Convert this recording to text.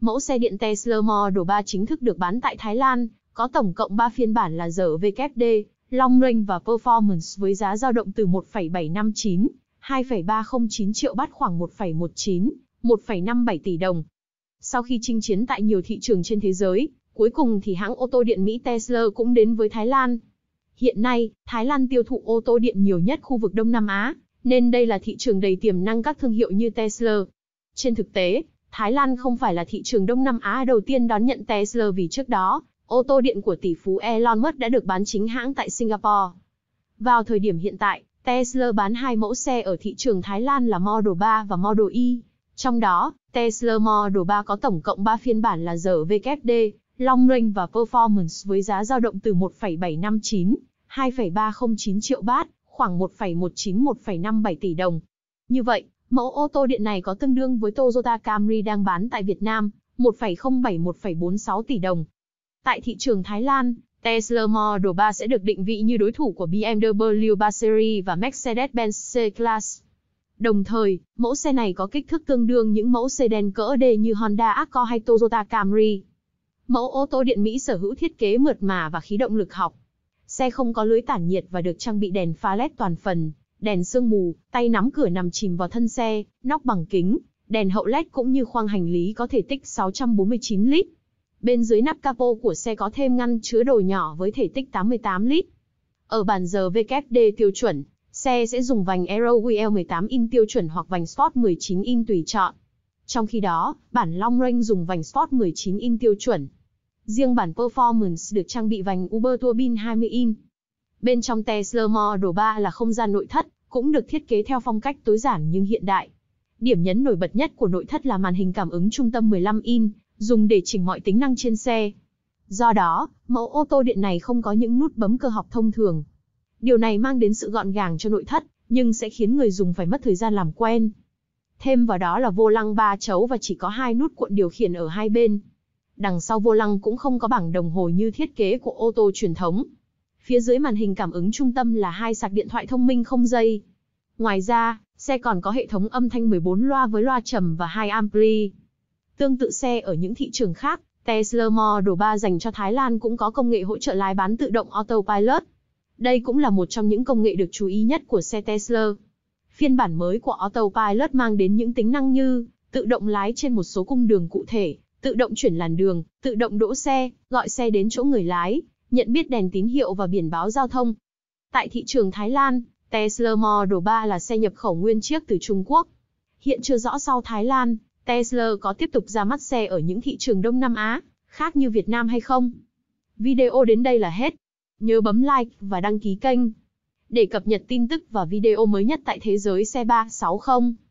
Mẫu xe điện Tesla Model 3 chính thức được bán tại Thái Lan, có tổng cộng 3 phiên bản là ZWD, Long Range và Performance với giá dao động từ 1,759, 2,309 triệu bát khoảng 1,19, 1,57 tỷ đồng. Sau khi chinh chiến tại nhiều thị trường trên thế giới, cuối cùng thì hãng ô tô điện Mỹ Tesla cũng đến với Thái Lan. Hiện nay, Thái Lan tiêu thụ ô tô điện nhiều nhất khu vực Đông Nam Á, nên đây là thị trường đầy tiềm năng các thương hiệu như Tesla. Trên thực tế, Thái Lan không phải là thị trường Đông Nam Á đầu tiên đón nhận Tesla vì trước đó, ô tô điện của tỷ phú Elon Musk đã được bán chính hãng tại Singapore. Vào thời điểm hiện tại, Tesla bán hai mẫu xe ở thị trường Thái Lan là Model 3 và Model Y. E. Trong đó, Tesla Model 3 có tổng cộng 3 phiên bản là RVKD, Long Range và Performance với giá dao động từ 1,759, 2,309 triệu bát, khoảng 1,191,57 tỷ đồng. Như vậy, Mẫu ô tô điện này có tương đương với Toyota Camry đang bán tại Việt Nam, 1,07-1,46 tỷ đồng. Tại thị trường Thái Lan, Tesla Model 3 sẽ được định vị như đối thủ của BMW 3 Series và Mercedes-Benz C-Class. Đồng thời, mẫu xe này có kích thước tương đương những mẫu sedan cỡ D như Honda Accord hay Toyota Camry. Mẫu ô tô điện Mỹ sở hữu thiết kế mượt mà và khí động lực học. Xe không có lưới tản nhiệt và được trang bị đèn pha LED toàn phần, đèn sương mù, tay nắm cửa nằm chìm vào thân xe, nóc bằng kính, đèn hậu led cũng như khoang hành lý có thể tích 649 lít. Bên dưới nắp capo của xe có thêm ngăn chứa đồ nhỏ với thể tích 88 lít. Ở bản giờ WD tiêu chuẩn, xe sẽ dùng vành Aero Wheel 18 in tiêu chuẩn hoặc vành Sport 19 in tùy chọn. Trong khi đó, bản Long Range dùng vành Sport 19 in tiêu chuẩn. Riêng bản Performance được trang bị vành Uber Turbine 20 in, Bên trong Tesla Model 3 là không gian nội thất, cũng được thiết kế theo phong cách tối giản nhưng hiện đại. Điểm nhấn nổi bật nhất của nội thất là màn hình cảm ứng trung tâm 15 in, dùng để chỉnh mọi tính năng trên xe. Do đó, mẫu ô tô điện này không có những nút bấm cơ học thông thường. Điều này mang đến sự gọn gàng cho nội thất, nhưng sẽ khiến người dùng phải mất thời gian làm quen. Thêm vào đó là vô lăng ba chấu và chỉ có hai nút cuộn điều khiển ở hai bên. Đằng sau vô lăng cũng không có bảng đồng hồ như thiết kế của ô tô truyền thống. Phía dưới màn hình cảm ứng trung tâm là hai sạc điện thoại thông minh không dây. Ngoài ra, xe còn có hệ thống âm thanh 14 loa với loa trầm và 2 ampli. Tương tự xe ở những thị trường khác, Tesla Model 3 dành cho Thái Lan cũng có công nghệ hỗ trợ lái bán tự động Autopilot. Đây cũng là một trong những công nghệ được chú ý nhất của xe Tesla. Phiên bản mới của Autopilot mang đến những tính năng như tự động lái trên một số cung đường cụ thể, tự động chuyển làn đường, tự động đỗ xe, gọi xe đến chỗ người lái, nhận biết đèn tín hiệu và biển báo giao thông. Tại thị trường Thái Lan, Tesla Model 3 là xe nhập khẩu nguyên chiếc từ Trung Quốc. Hiện chưa rõ sau Thái Lan, Tesla có tiếp tục ra mắt xe ở những thị trường Đông Nam Á, khác như Việt Nam hay không. Video đến đây là hết. Nhớ bấm like và đăng ký kênh để cập nhật tin tức và video mới nhất tại thế giới xe 360.